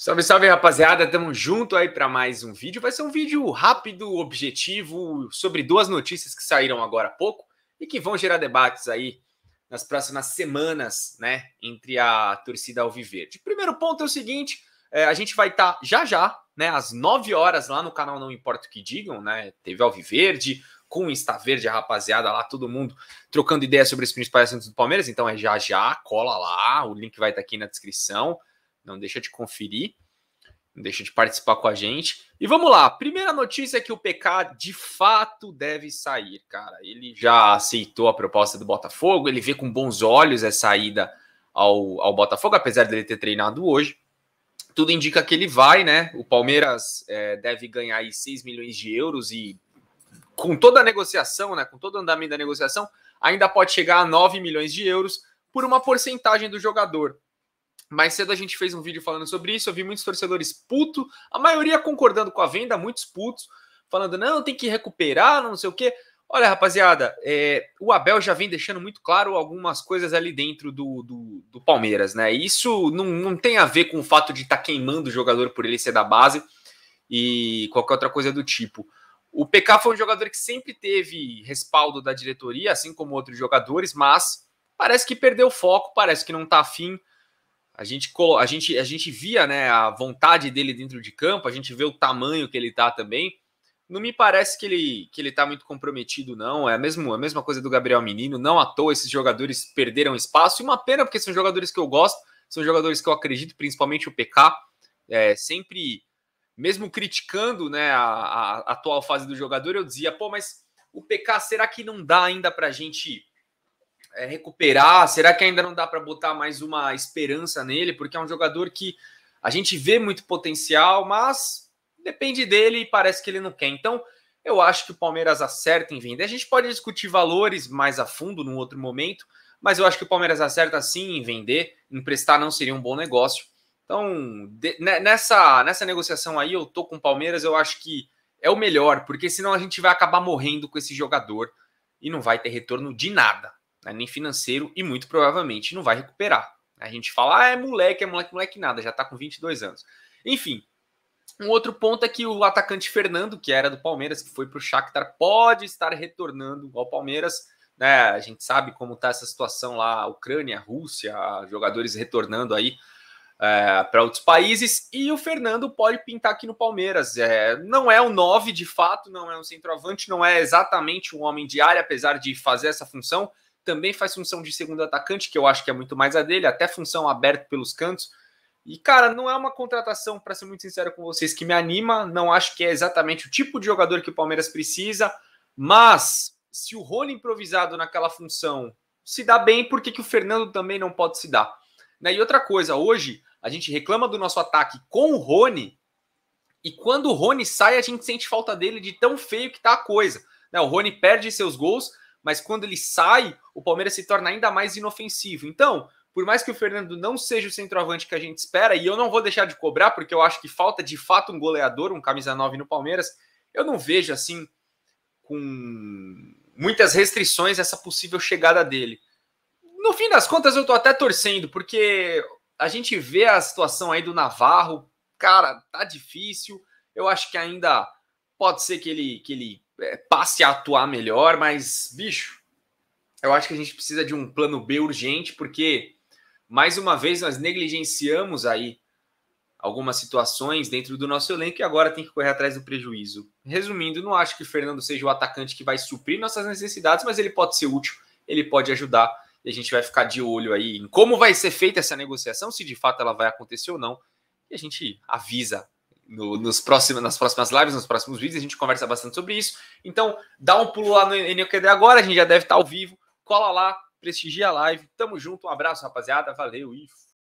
Salve, salve, rapaziada. Tamo junto aí para mais um vídeo. Vai ser um vídeo rápido, objetivo, sobre duas notícias que saíram agora há pouco e que vão gerar debates aí nas próximas semanas, né, entre a torcida alviverde. Primeiro ponto é o seguinte, é, a gente vai estar tá já já, né, às 9 horas lá no canal Não Importa o que digam, né? Teve alviverde, com Insta Verde, a rapaziada lá, todo mundo trocando ideias sobre os principais assuntos do Palmeiras, então é já já, cola lá, o link vai estar tá aqui na descrição. Não deixa de conferir, não deixa de participar com a gente. E vamos lá, primeira notícia é que o PK de fato deve sair, cara. Ele já aceitou a proposta do Botafogo, ele vê com bons olhos essa saída ao, ao Botafogo, apesar dele ter treinado hoje tudo indica que ele vai, né? O Palmeiras é, deve ganhar aí 6 milhões de euros e com toda a negociação, né? Com todo o andamento da negociação, ainda pode chegar a 9 milhões de euros por uma porcentagem do jogador. Mais cedo a gente fez um vídeo falando sobre isso. Eu vi muitos torcedores putos, a maioria concordando com a venda, muitos putos, falando não, tem que recuperar, não sei o quê. Olha, rapaziada, é, o Abel já vem deixando muito claro algumas coisas ali dentro do, do, do Palmeiras, né? Isso não, não, tem a ver com o fato de estar tá queimando o jogador por ele ser da base e qualquer outra coisa do tipo. O PK foi um jogador que sempre teve respaldo da diretoria, assim como outros jogadores, mas parece que perdeu o foco, parece que não tá afim a gente, a gente, a gente via né, a vontade dele dentro de campo, a gente vê o tamanho que ele tá também. Não me parece que ele, que ele tá muito comprometido, não. É a, mesma a mesma coisa do Gabriel Menino. Não à toa esses jogadores perderam espaço. E uma pena, porque são jogadores que eu gosto, são jogadores que eu acredito, principalmente o PK. É, sempre, mesmo criticando né, a, a atual fase do jogador, eu dizia, pô, mas o PK, será que não dá ainda pra gente é, recuperar? Será que ainda não dá para botar mais uma esperança nele? Porque é um jogador que a gente vê muito potencial, mas depende dele e parece que ele não quer. Então, eu acho que o Palmeiras acerta em vender A gente pode discutir valores mais a fundo num outro momento, mas eu acho que o Palmeiras acerta sim em vender. Emprestar não seria um bom negócio. Então, de, né, nessa, nessa negociação aí, eu tô com o Palmeiras, eu acho que é o melhor, porque senão a gente vai acabar morrendo com esse jogador e não vai ter retorno de nada né, nem financeiro, e muito provavelmente não vai recuperar. A gente fala, ah, é moleque, é moleque, moleque nada, já está com 22 anos. Enfim, um outro ponto é que o atacante Fernando, que era do Palmeiras, que foi para o Shakhtar, pode estar retornando ao Palmeiras. Né? A gente sabe como está essa situação lá, Ucrânia, Rússia, jogadores retornando aí é, para outros países. E o Fernando pode pintar aqui no Palmeiras. É, não é o 9 de fato, não é um centroavante, não é exatamente um homem de área, apesar de fazer essa função também faz função de segundo atacante, que eu acho que é muito mais a dele, até função aberta pelos cantos. E, cara, não é uma contratação, para ser muito sincero com vocês, que me anima. Não acho que é exatamente o tipo de jogador que o Palmeiras precisa. Mas, se o Rony improvisado naquela função se dá bem, por que, que o Fernando também não pode se dar? Né? E outra coisa, hoje a gente reclama do nosso ataque com o Rony. E quando o Rony sai, a gente sente falta dele de tão feio que tá a coisa. Né? O Rony perde seus gols, mas quando ele sai, o Palmeiras se torna ainda mais inofensivo. Então, por mais que o Fernando não seja o centroavante que a gente espera, e eu não vou deixar de cobrar, porque eu acho que falta de fato um goleador, um camisa 9 no Palmeiras, eu não vejo assim com muitas restrições essa possível chegada dele. No fim das contas, eu tô até torcendo, porque a gente vê a situação aí do Navarro, cara, tá difícil. Eu acho que ainda pode ser que ele, que ele é, passe a atuar melhor, mas, bicho, eu acho que a gente precisa de um plano B urgente, porque, mais uma vez, nós negligenciamos aí algumas situações dentro do nosso elenco e agora tem que correr atrás do prejuízo. Resumindo, não acho que o Fernando seja o atacante que vai suprir nossas necessidades, mas ele pode ser útil, ele pode ajudar e a gente vai ficar de olho aí em como vai ser feita essa negociação, se de fato ela vai acontecer ou não, e a gente avisa no, nos próximos, nas próximas lives, nos próximos vídeos, a gente conversa bastante sobre isso. Então, dá um pulo lá no NQD agora, a gente já deve estar ao vivo. Cola lá, prestigia a live. Tamo junto, um abraço, rapaziada. Valeu e